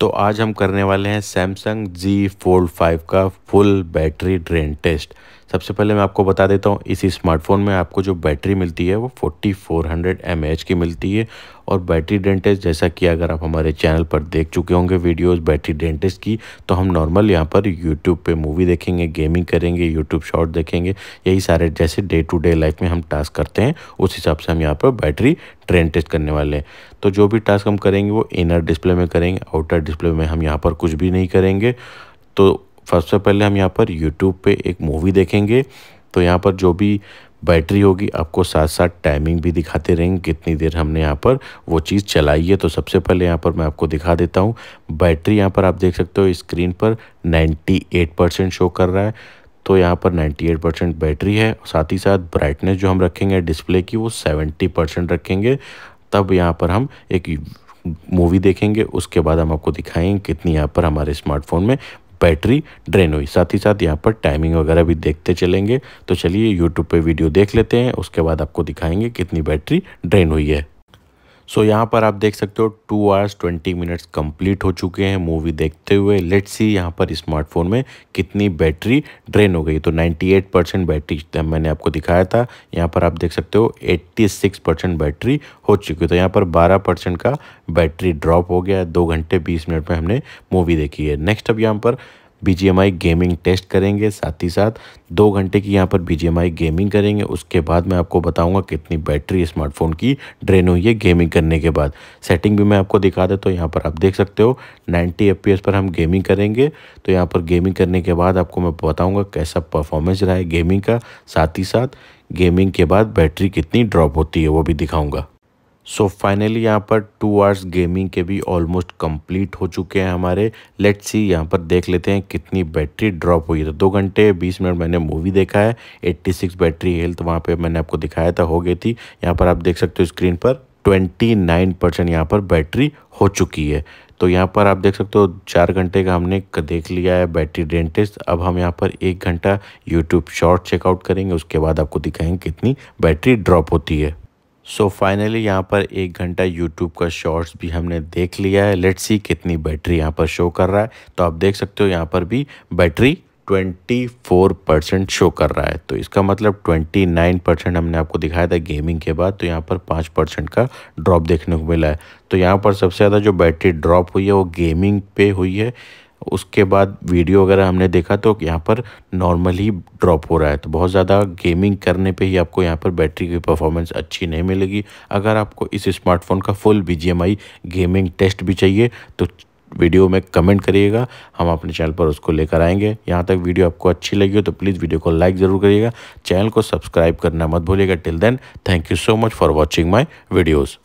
तो आज हम करने वाले हैं सैमसंग जी Fold फाइव का फुल बैटरी ड्रेन टेस्ट सबसे पहले मैं आपको बता देता हूँ इसी स्मार्टफ़ोन में आपको जो बैटरी मिलती है वो 4400 mAh की मिलती है और बैटरी डेंटिस्ट जैसा कि अगर आप हमारे चैनल पर देख चुके होंगे वीडियोस बैटरी डेंटिस्ट की तो हम नॉर्मल यहाँ पर यूट्यूब पे मूवी देखेंगे गेमिंग करेंगे यूट्यूब शॉर्ट देखेंगे यही सारे जैसे डे टू डे लाइफ में हम टास्क करते हैं उस हिसाब से हम यहाँ पर बैटरी ट्रेन टेस्ट करने वाले हैं तो जो भी टास्क हम करेंगे वो इनर डिस्प्ले में करेंगे आउटर डिस्प्ले में हम यहाँ पर कुछ भी नहीं करेंगे तो सबसे पहले हम यहाँ पर यूट्यूब पर एक मूवी देखेंगे तो यहाँ पर जो भी बैटरी होगी आपको साथ साथ टाइमिंग भी दिखाते रहेंगे कितनी देर हमने यहाँ पर वो चीज़ चलाई है तो सबसे पहले यहाँ पर मैं आपको दिखा देता हूँ बैटरी यहाँ पर आप देख सकते हो स्क्रीन पर 98 परसेंट शो कर रहा है तो यहाँ पर 98 परसेंट बैटरी है साथ ही साथ ब्राइटनेस जो हम रखेंगे डिस्प्ले की वो सेवेंटी परसेंट रखेंगे तब यहाँ पर हम एक मूवी देखेंगे उसके बाद हम आपको दिखाएंगे कितनी यहाँ पर हमारे स्मार्टफोन में बैटरी ड्रेन हुई साथ ही साथ यहाँ पर टाइमिंग वगैरह भी देखते चलेंगे तो चलिए यूट्यूब पर वीडियो देख लेते हैं उसके बाद आपको दिखाएंगे कितनी बैटरी ड्रेन हुई है सो so, यहाँ पर आप देख सकते हो two hours twenty minutes complete हो चुके हैं मूवी देखते हुए लेट सी यहाँ पर स्मार्टफोन में कितनी बैटरी ड्रेन हो गई तो नाइन्टी एट परसेंट बैटरी मैंने आपको दिखाया था यहाँ पर आप देख सकते हो एट्टी सिक्स परसेंट बैटरी हो चुकी है तो यहाँ पर बारह परसेंट का बैटरी ड्रॉप हो गया है दो घंटे बीस मिनट में हमने मूवी देखी है नेक्स्ट अब यहाँ पर बी गेमिंग टेस्ट करेंगे साथ ही साथ दो घंटे की यहाँ पर बी गेमिंग करेंगे उसके बाद मैं आपको बताऊँगा कितनी बैटरी स्मार्टफोन की ड्रेन हुई है गेमिंग करने के बाद सेटिंग भी मैं आपको दिखा देता तो यहाँ पर आप देख सकते हो नाइन्टी एफ पर हम गेमिंग करेंगे तो यहाँ पर गेमिंग करने के बाद आपको मैं बताऊँगा कैसा परफॉर्मेंस रहा है गेमिंग का साथ ही साथ गेमिंग के बाद बैटरी कितनी ड्रॉप होती है वो भी दिखाऊँगा सो फाइनली यहाँ पर टू आवर्स गेमिंग के भी ऑलमोस्ट कंप्लीट हो चुके हैं हमारे लेट्स सी यहाँ पर देख लेते हैं कितनी बैटरी ड्रॉप हुई तो दो घंटे बीस मिनट मैंने मूवी देखा है 86 बैटरी हेल्थ वहाँ पे मैंने आपको दिखाया था हो गई थी यहाँ पर आप देख सकते हो स्क्रीन पर 29 परसेंट यहाँ पर बैटरी हो चुकी है तो यहाँ पर आप देख सकते हो चार घंटे का हमने देख लिया है बैटरी डेंटिस्ट अब हम यहाँ पर एक घंटा यूट्यूब शॉर्ट चेकआउट करेंगे उसके बाद आपको दिखाएंगे कितनी बैटरी ड्रॉप होती है सो फाइनली यहाँ पर एक घंटा यूट्यूब का शॉर्ट्स भी हमने देख लिया है लेट्स सी कितनी बैटरी यहाँ पर शो कर रहा है तो आप देख सकते हो यहाँ पर भी बैटरी 24 परसेंट शो कर रहा है तो इसका मतलब 29 परसेंट हमने आपको दिखाया था गेमिंग के बाद तो यहाँ पर 5 परसेंट का ड्रॉप देखने को मिला है तो यहाँ पर सबसे ज़्यादा जो बैटरी ड्रॉप हुई है वो गेमिंग पे हुई है उसके बाद वीडियो वगैरह हमने देखा तो यहाँ पर नॉर्मली ड्रॉप हो रहा है तो बहुत ज़्यादा गेमिंग करने पे ही आपको यहाँ पर बैटरी की परफॉर्मेंस अच्छी नहीं मिलेगी अगर आपको इस स्मार्टफोन का फुल बी गेमिंग टेस्ट भी चाहिए तो वीडियो में कमेंट करिएगा हम अपने चैनल पर उसको लेकर आएंगे यहाँ तक वीडियो आपको अच्छी लगी हो तो प्लीज़ वीडियो को लाइक ज़रूर करिएगा चैनल को सब्सक्राइब करना मत भूलिएगा till then thank you so much for watching my videos